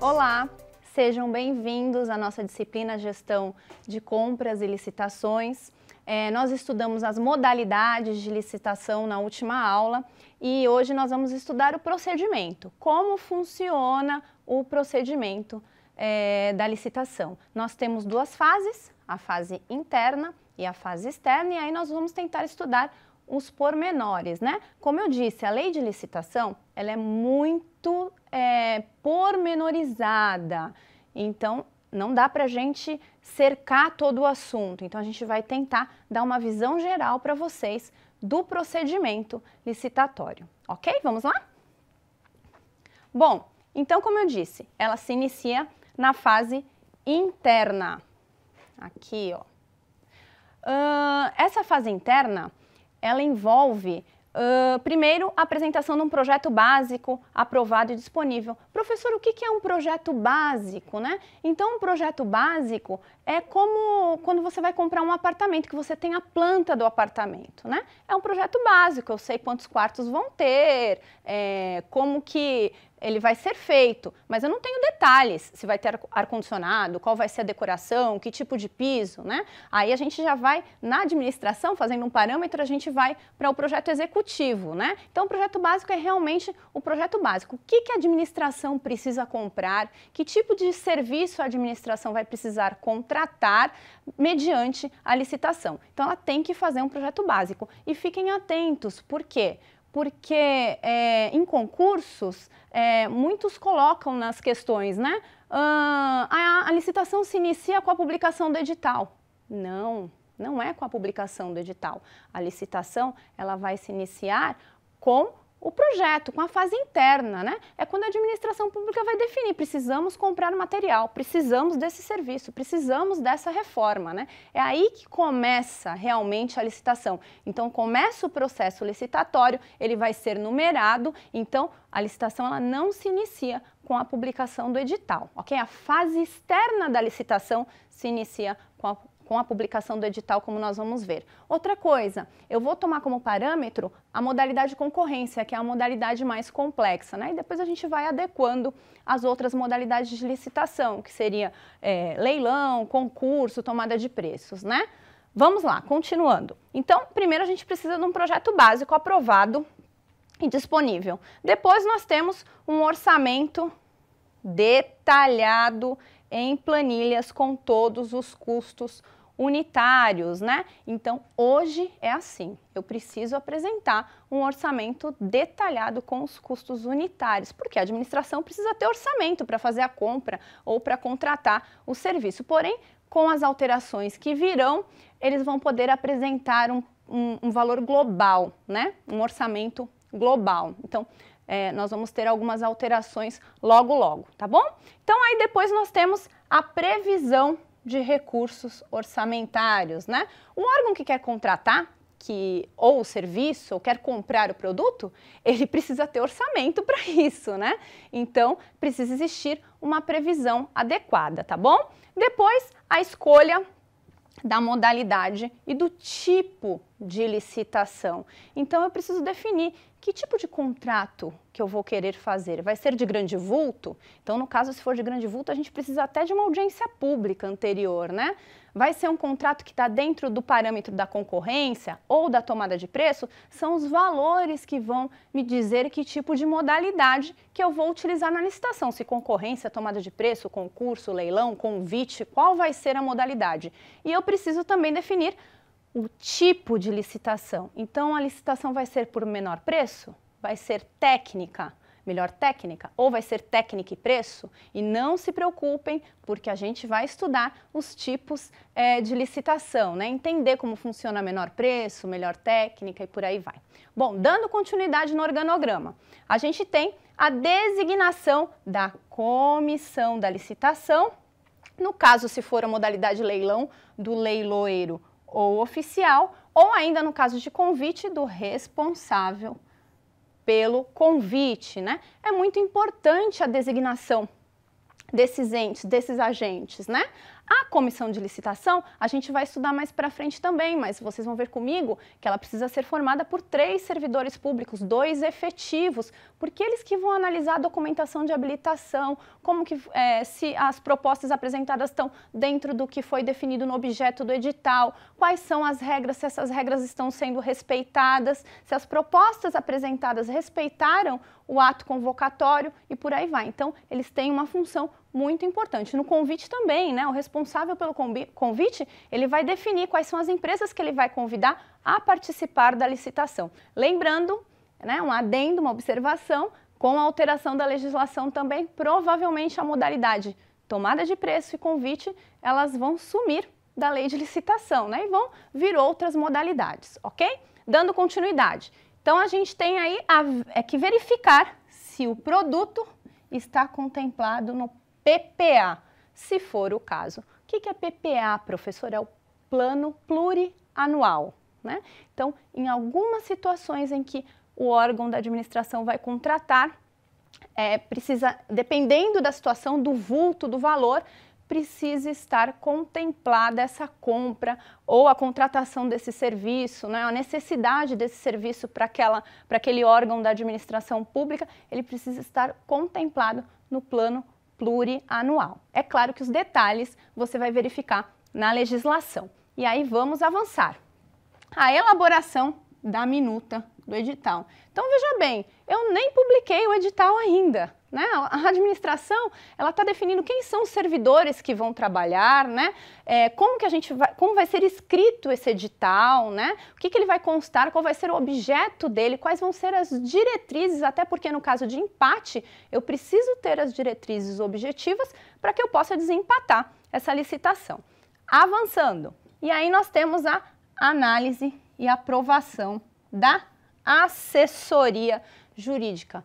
Olá, sejam bem-vindos à nossa disciplina Gestão de Compras e Licitações. É, nós estudamos as modalidades de licitação na última aula e hoje nós vamos estudar o procedimento, como funciona o procedimento é, da licitação. Nós temos duas fases, a fase interna e a fase externa, e aí nós vamos tentar estudar os pormenores, né? Como eu disse, a lei de licitação ela é muito é, pormenorizada. Então, não dá para a gente cercar todo o assunto. Então, a gente vai tentar dar uma visão geral para vocês do procedimento licitatório. Ok? Vamos lá? Bom, então, como eu disse, ela se inicia na fase interna. Aqui, ó. Uh, essa fase interna, ela envolve Uh, primeiro, a apresentação de um projeto básico aprovado e disponível. Professor, o que, que é um projeto básico? Né? Então, um projeto básico é como quando você vai comprar um apartamento, que você tem a planta do apartamento. Né? É um projeto básico, eu sei quantos quartos vão ter, é, como que ele vai ser feito, mas eu não tenho detalhes se vai ter ar-condicionado, qual vai ser a decoração, que tipo de piso, né? Aí a gente já vai na administração, fazendo um parâmetro, a gente vai para o projeto executivo, né? Então o projeto básico é realmente o projeto básico. O que, que a administração precisa comprar, que tipo de serviço a administração vai precisar contratar mediante a licitação. Então ela tem que fazer um projeto básico. E fiquem atentos, por quê? Porque porque é, em concursos é, muitos colocam nas questões, né? Ah, a, a licitação se inicia com a publicação do edital. Não, não é com a publicação do edital. A licitação ela vai se iniciar com o projeto, com a fase interna, né? É quando a administração pública vai definir, precisamos comprar material, precisamos desse serviço, precisamos dessa reforma, né? É aí que começa realmente a licitação. Então começa o processo licitatório, ele vai ser numerado, então a licitação ela não se inicia com a publicação do edital, ok? A fase externa da licitação se inicia com a com a publicação do edital, como nós vamos ver. Outra coisa, eu vou tomar como parâmetro a modalidade concorrência, que é a modalidade mais complexa, né? E depois a gente vai adequando as outras modalidades de licitação, que seria é, leilão, concurso, tomada de preços, né? Vamos lá, continuando. Então, primeiro a gente precisa de um projeto básico aprovado e disponível. Depois nós temos um orçamento detalhado em planilhas com todos os custos unitários, né? Então, hoje é assim. Eu preciso apresentar um orçamento detalhado com os custos unitários, porque a administração precisa ter orçamento para fazer a compra ou para contratar o serviço. Porém, com as alterações que virão, eles vão poder apresentar um, um, um valor global, né? Um orçamento global. Então, é, nós vamos ter algumas alterações logo, logo, tá bom? Então, aí depois nós temos a previsão de recursos orçamentários, né? Um órgão que quer contratar que ou o serviço ou quer comprar o produto, ele precisa ter orçamento para isso, né? Então, precisa existir uma previsão adequada, tá bom? Depois, a escolha da modalidade e do tipo de licitação. Então eu preciso definir que tipo de contrato que eu vou querer fazer. Vai ser de grande vulto? Então, no caso, se for de grande vulto, a gente precisa até de uma audiência pública anterior, né? Vai ser um contrato que está dentro do parâmetro da concorrência ou da tomada de preço? São os valores que vão me dizer que tipo de modalidade que eu vou utilizar na licitação. Se concorrência, tomada de preço, concurso, leilão, convite, qual vai ser a modalidade? E eu preciso também definir o tipo de licitação. Então, a licitação vai ser por menor preço? Vai ser técnica, melhor técnica? Ou vai ser técnica e preço? E não se preocupem, porque a gente vai estudar os tipos é, de licitação, né? entender como funciona menor preço, melhor técnica e por aí vai. Bom, dando continuidade no organograma, a gente tem a designação da comissão da licitação. No caso, se for a modalidade leilão do leiloeiro ou oficial, ou ainda no caso de convite do responsável pelo convite, né? É muito importante a designação desses entes, desses agentes, né? A comissão de licitação a gente vai estudar mais para frente também, mas vocês vão ver comigo que ela precisa ser formada por três servidores públicos, dois efetivos, porque eles que vão analisar a documentação de habilitação, como que é, se as propostas apresentadas estão dentro do que foi definido no objeto do edital, quais são as regras, se essas regras estão sendo respeitadas, se as propostas apresentadas respeitaram o ato convocatório e por aí vai. Então, eles têm uma função muito importante. No convite também, né? O responsável pelo convite, ele vai definir quais são as empresas que ele vai convidar a participar da licitação. Lembrando, né, um adendo, uma observação, com a alteração da legislação também, provavelmente a modalidade tomada de preço e convite, elas vão sumir da lei de licitação, né? E vão vir outras modalidades, ok? Dando continuidade. Então a gente tem aí a, é que verificar se o produto está contemplado no PPA, se for o caso. O que, é PPA, professor? É o plano plurianual. Né? Então, em algumas situações em que o órgão da administração vai contratar, é, precisa, dependendo da situação, do vulto, do valor, precisa estar contemplada essa compra ou a contratação desse serviço, né, a necessidade desse serviço para aquele órgão da administração pública, ele precisa estar contemplado no plano plurianual. É claro que os detalhes você vai verificar na legislação. E aí vamos avançar. A elaboração da minuta do edital. Então veja bem, eu nem publiquei o edital ainda. Né? A administração ela está definindo quem são os servidores que vão trabalhar, né? É, como que a gente vai, como vai ser escrito esse edital, né? O que, que ele vai constar, qual vai ser o objeto dele, quais vão ser as diretrizes, até porque no caso de empate eu preciso ter as diretrizes objetivas para que eu possa desempatar essa licitação. Avançando, e aí nós temos a análise e aprovação da assessoria jurídica.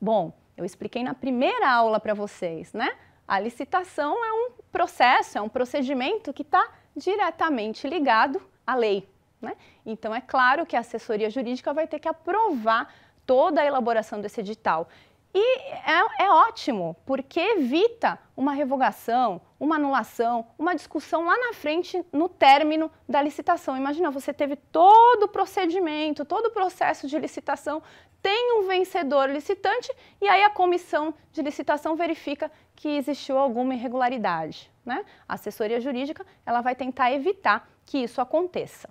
Bom, eu expliquei na primeira aula para vocês, né? A licitação é um processo, é um procedimento que está diretamente ligado à lei. Né? Então, é claro que a assessoria jurídica vai ter que aprovar toda a elaboração desse edital. E é, é, ótimo, porque evita uma revogação, uma anulação, uma discussão lá na frente no término da licitação. Imagina, você teve todo o procedimento, todo o processo de licitação, tem um vencedor licitante e aí a comissão de licitação verifica que existiu alguma irregularidade. Né? A assessoria jurídica ela vai tentar evitar que isso aconteça.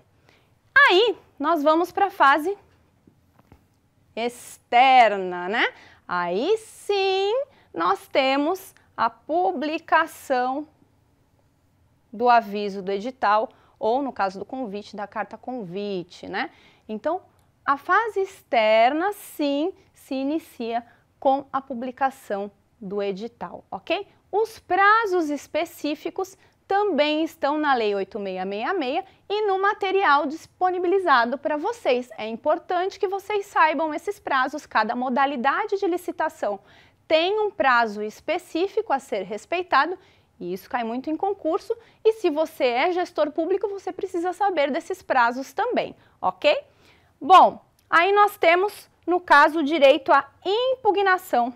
Aí nós vamos para a fase externa, né? Aí sim nós temos a publicação do aviso do edital ou, no caso do convite, da carta convite, né? Então, a fase externa, sim, se inicia com a publicação do edital, ok? Os prazos específicos também estão na Lei 8666 e no material disponibilizado para vocês. É importante que vocês saibam esses prazos, cada modalidade de licitação tem um prazo específico a ser respeitado e isso cai muito em concurso. E se você é gestor público, você precisa saber desses prazos também, ok? Bom, aí nós temos, no caso, o direito à impugnação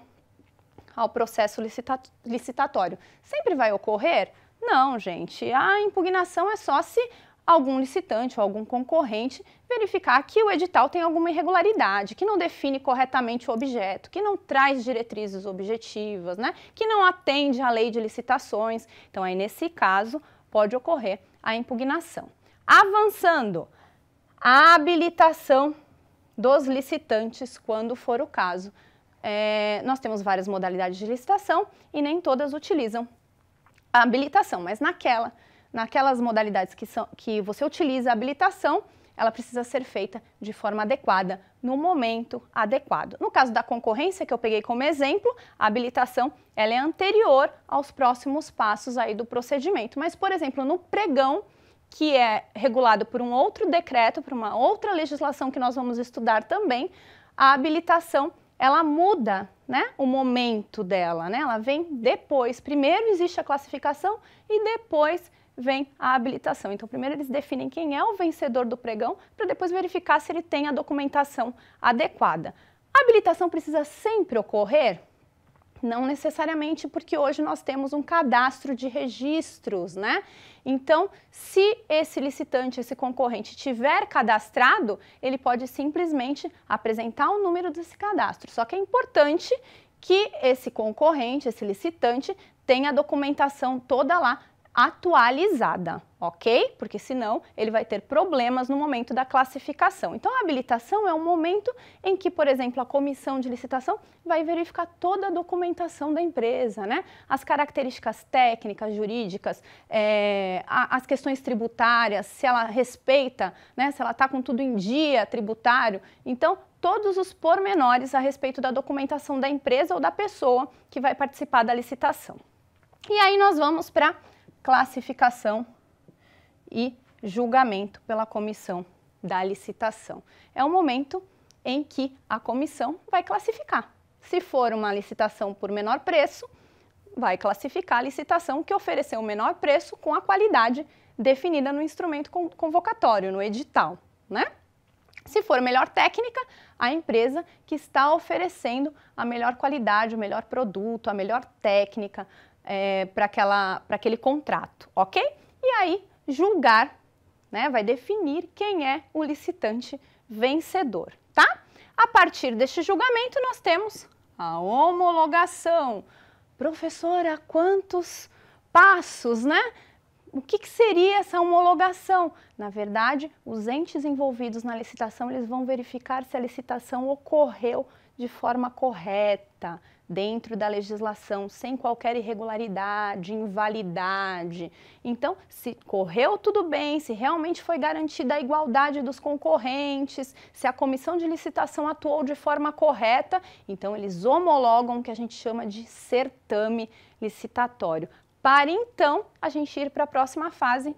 ao processo licita- licitatório. Sempre vai ocorrer? Não, gente, a impugnação é só se algum licitante ou algum concorrente verificar que o edital tem alguma irregularidade, que não define corretamente o objeto, que não traz diretrizes objetivas, né? que não atende à lei de licitações. Então, aí nesse caso, pode ocorrer a impugnação. Avançando, a habilitação dos licitantes, quando for o caso. É, nós temos várias modalidades de licitação e nem todas utilizam a habilitação, mas naquela, naquelas modalidades que, são, que você utiliza a habilitação, ela precisa ser feita de forma adequada, no momento adequado. No caso da concorrência, que eu peguei como exemplo, a habilitação ela é anterior aos próximos passos aí do procedimento. Mas, por exemplo, no pregão, que é regulado por um outro decreto, por uma outra legislação que nós vamos estudar também, a habilitação ela muda né, o momento dela, né? Ela vem depois. Primeiro existe a classificação e depois vem a habilitação. Então, primeiro eles definem quem é o vencedor do pregão para depois verificar se ele tem a documentação adequada. A habilitação precisa sempre ocorrer? Não necessariamente porque hoje nós temos um cadastro de registros, né? Então, se esse licitante, esse concorrente tiver cadastrado, ele pode simplesmente apresentar o número desse cadastro. Só que é importante que esse concorrente, esse licitante, tenha a documentação toda lá atualizada, ok? Porque senão ele vai ter problemas no momento da classificação. Então, a habilitação é o momento em que, por exemplo, a comissão de licitação vai verificar toda a documentação da empresa, né? As características técnicas, jurídicas, é, as questões tributárias, se ela respeita, né? Se ela está com tudo em dia tributário. Então, todos os pormenores a respeito da documentação da empresa ou da pessoa que vai participar da licitação. E aí nós vamos para classificação e julgamento pela comissão da licitação. É o momento em que a comissão vai classificar. Se for uma licitação por menor preço, vai classificar a licitação que ofereceu o menor preço com a qualidade definida no instrumento convocatório, no edital, né? Se for melhor técnica, a empresa que está oferecendo a melhor qualidade, o melhor produto, a melhor técnica é, para aquele contrato, ok? E aí, julgar, né, vai definir quem é o licitante vencedor, tá? A partir deste julgamento, nós temos a homologação. Professora, quantos passos, né? o que, que, seria essa homologação? Na verdade, os entes envolvidos na licitação eles vão verificar se a licitação ocorreu de forma correta, dentro da legislação, sem qualquer irregularidade, invalidade. Então, se correu tudo bem, se realmente foi garantida a igualdade dos concorrentes, se a comissão de licitação atuou de forma correta, então eles homologam o que a gente chama de certame licitatório para então a gente ir para a próxima fase,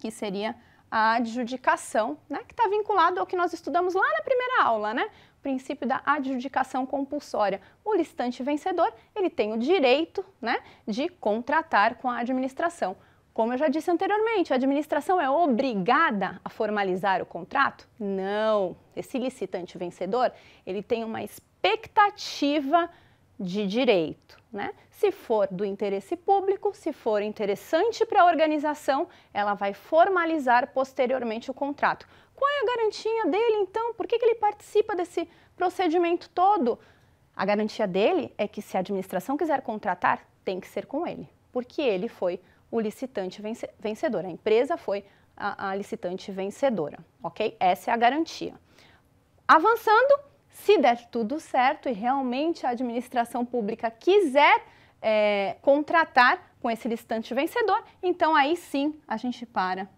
que seria a adjudicação, né, que está vinculado ao que nós estudamos lá na primeira aula, né? O princípio da adjudicação compulsória. O listante vencedor, ele tem o direito, né, de contratar com a administração. Como eu já disse anteriormente, a administração é obrigada a formalizar o contrato? Não. Esse licitante vencedor, ele tem uma expectativa de direito. Né? Se for do interesse público, se for interessante para a organização, ela vai formalizar posteriormente o contrato. Qual é a garantia dele, então? Por que, que ele participa desse procedimento todo? A garantia dele é que se a administração quiser contratar, tem que ser com ele, porque ele foi o licitante vencedor, a empresa foi a, a licitante vencedora, ok? Essa é a garantia. Avançando, se der tudo certo e realmente a administração pública quiser é, contratar com esse listante vencedor, então aí sim a gente para.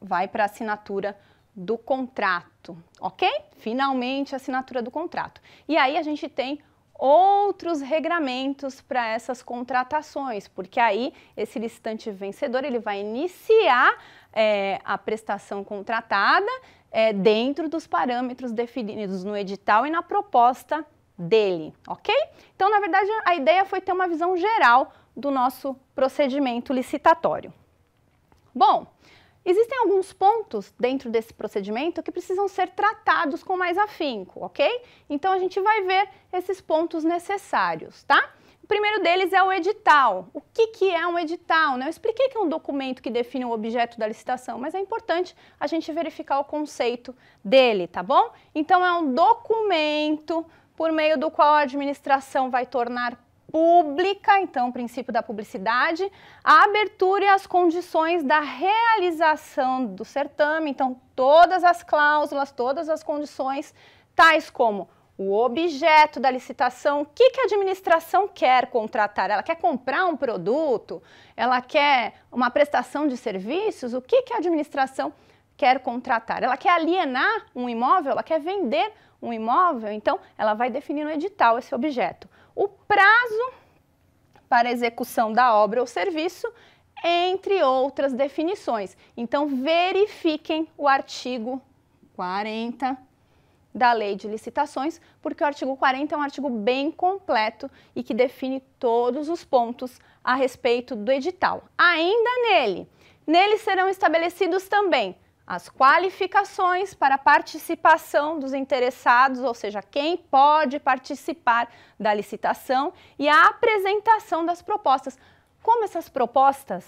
Vai para a assinatura do contrato, ok? Finalmente a assinatura do contrato. E aí a gente tem outros regramentos para essas contratações, porque aí esse licitante vencedor ele vai iniciar é, a prestação contratada é, dentro dos parâmetros definidos no edital e na proposta dele, ok? Então, na verdade, a ideia foi ter uma visão geral do nosso procedimento licitatório. Bom, existem alguns pontos dentro desse procedimento que precisam ser tratados com mais afinco, ok? Então, a gente vai ver esses pontos necessários, tá? O primeiro deles é o edital. O que, que é um edital? Né? Eu expliquei que é um documento que define o objeto da licitação, mas é importante a gente verificar o conceito dele, tá bom? Então, é um documento por meio do qual a administração vai tornar pública, então, o princípio da publicidade, a abertura e as condições da realização do certame, então, todas as cláusulas, todas as condições, tais como o objeto da licitação, o que, que a administração quer contratar? Ela quer comprar um produto? Ela quer uma prestação de serviços? O que, que a administração quer contratar? Ela quer alienar um imóvel? Ela quer vender um imóvel? Então, ela vai definir no edital esse objeto. O prazo para execução da obra ou serviço, entre outras definições. Então, verifiquem o artigo 40 da Lei de Licitações, porque o artigo 40 é um artigo bem completo e que define todos os pontos a respeito do edital. Ainda nele, nele serão estabelecidos também as qualificações para participação dos interessados, ou seja, quem pode participar da licitação e a apresentação das propostas. Como essas propostas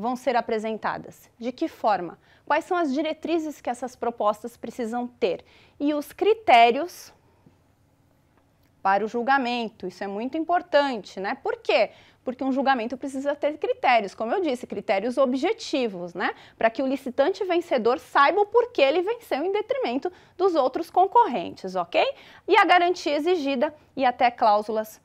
vão ser apresentadas? De que forma? Quais são as diretrizes que essas propostas precisam ter? E os critérios para o julgamento. Isso é muito importante, né? Por quê? Porque um julgamento precisa ter critérios, como eu disse, critérios objetivos, né? Para que o licitante vencedor saiba o porquê ele venceu em detrimento dos outros concorrentes, ok? E a garantia exigida e até cláusulas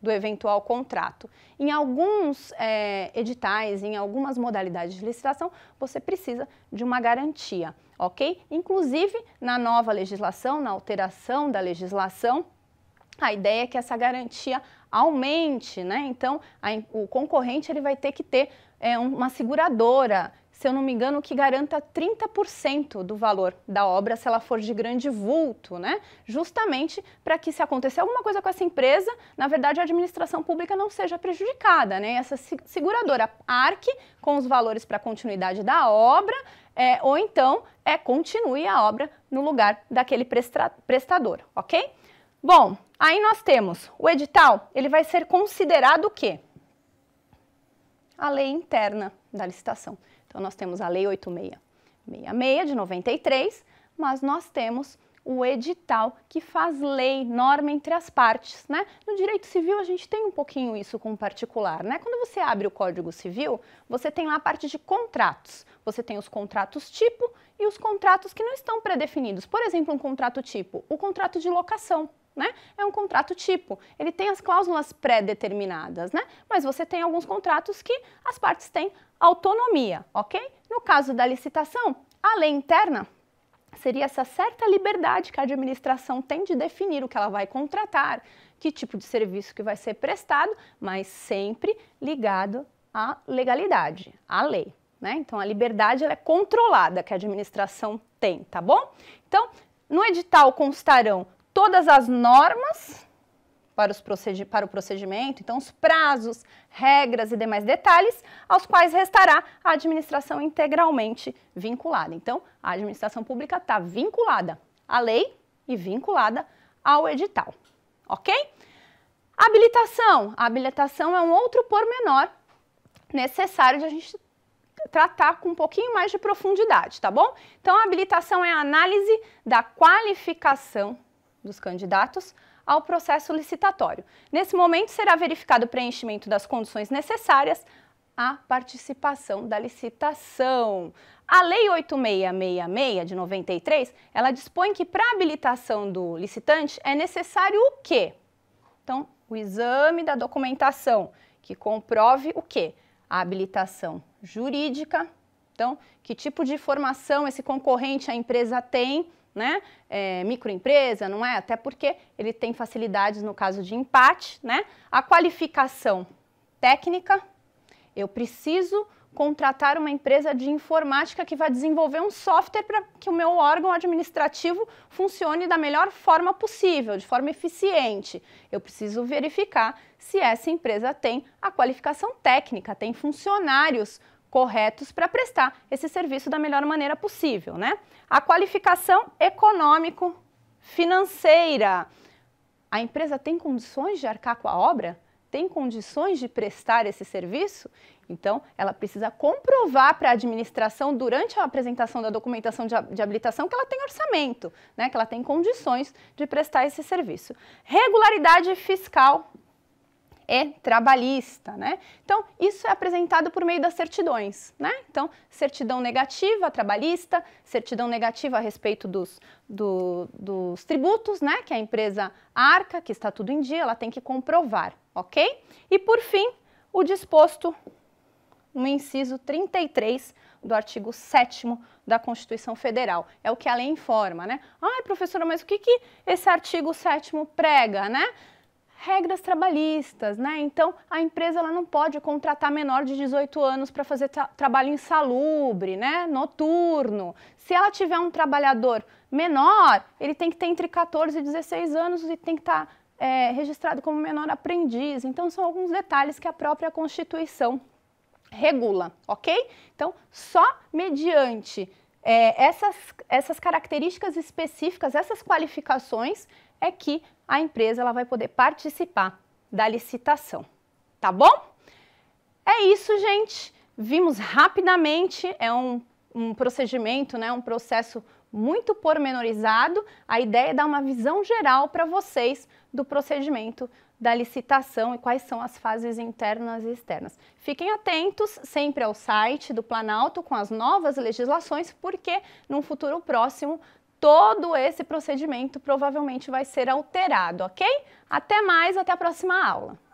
do eventual contrato. Em alguns é, editais, em algumas modalidades de licitação, você precisa de uma garantia, ok? Inclusive, na nova legislação, na alteração da legislação, a ideia é que essa garantia aumente, né? Então, a, o concorrente ele vai ter que ter é, uma seguradora se eu não me engano, que garanta 30% do valor da obra se ela for de grande vulto, né? Justamente para que se acontecer alguma coisa com essa empresa, na verdade a administração pública não seja prejudicada, né? Essa seguradora arque com os valores para continuidade da obra, é, ou então é continue a obra no lugar daquele presta prestador, ok? Bom, aí nós temos o edital, ele vai ser considerado o quê? A lei interna da licitação. Então, nós temos a Lei 8666 de 93, mas nós temos o edital que faz lei, norma entre as partes, né? No direito civil a gente tem um pouquinho isso com o particular, né? Quando você abre o Código Civil, você tem lá a parte de contratos. Você tem os contratos tipo e os contratos que não estão pré-definidos. Por exemplo, um contrato tipo, o contrato de locação né? É um contrato tipo. Ele tem as cláusulas pré-determinadas, né? Mas você tem alguns contratos que as partes têm autonomia, ok? No caso da licitação, a lei interna seria essa certa liberdade que a administração tem de definir o que ela vai contratar, que tipo de serviço que vai ser prestado, mas sempre ligado à legalidade, à lei. Né? Então, a liberdade é controlada que a administração tem, tá bom? Então, no edital constarão todas as normas para, para, o procedimento, então os prazos, regras e demais detalhes, aos quais restará a administração integralmente vinculada. Então, a administração pública está vinculada à lei e vinculada ao edital, ok? Habilitação. A habilitação é um outro pormenor necessário de a gente tratar com um pouquinho mais de profundidade, tá bom? Então, a habilitação é a análise da qualificação dos candidatos ao processo licitatório. Nesse momento, será verificado o preenchimento das condições necessárias à participação da licitação. A Lei 8666 de 93, ela dispõe que para habilitação do licitante é necessário o quê? Então, o exame da documentação que comprove o quê? A habilitação jurídica. Então, que tipo de formação esse concorrente, a empresa tem né? É, microempresa, não é? Até porque ele tem facilidades no caso de empate, né? A qualificação técnica, eu preciso contratar uma empresa de informática que vai desenvolver um software para que o meu órgão administrativo funcione da melhor forma possível, de forma eficiente. Eu preciso verificar se essa empresa tem a qualificação técnica, tem funcionários corretos para prestar esse serviço da melhor maneira possível, né? A qualificação econômico financeira. A empresa tem condições de arcar com a obra? Tem condições de prestar esse serviço? Então, ela precisa comprovar para a administração, durante a apresentação da documentação de, habilitação, que ela tem orçamento, né? que ela tem condições de prestar esse serviço. Regularidade fiscal é trabalhista, né? Então, isso é apresentado por meio das certidões, né? Então, certidão negativa trabalhista, certidão negativa a respeito dos, do, dos tributos, né? Que a empresa arca, que está tudo em dia, ela tem que comprovar, ok? E por fim, o disposto no inciso 33 do artigo 7 da Constituição Federal. É o que a lei informa, né? Ai, professora, mas o que, que esse artigo 7 prega, né? regras trabalhistas, né? Então a empresa ela não pode contratar menor de 18 anos para fazer tra trabalho insalubre, né? Noturno. Se ela tiver um trabalhador menor, ele tem que ter entre 14 e 16 anos e tem que estar tá, é, registrado como menor aprendiz. Então são alguns detalhes que a própria Constituição regula, ok? Então só mediante é, essas, essas características específicas, essas qualificações, é que a empresa ela vai poder participar da licitação, tá bom? É isso, gente. Vimos rapidamente, é um, um procedimento, né, um processo muito pormenorizado. A ideia é dar uma visão geral para vocês do procedimento da licitação e quais são as fases internas e externas. Fiquem atentos sempre ao site do Planalto com as novas legislações, porque num futuro próximo todo esse procedimento provavelmente vai ser alterado, ok? Até mais, até a próxima aula.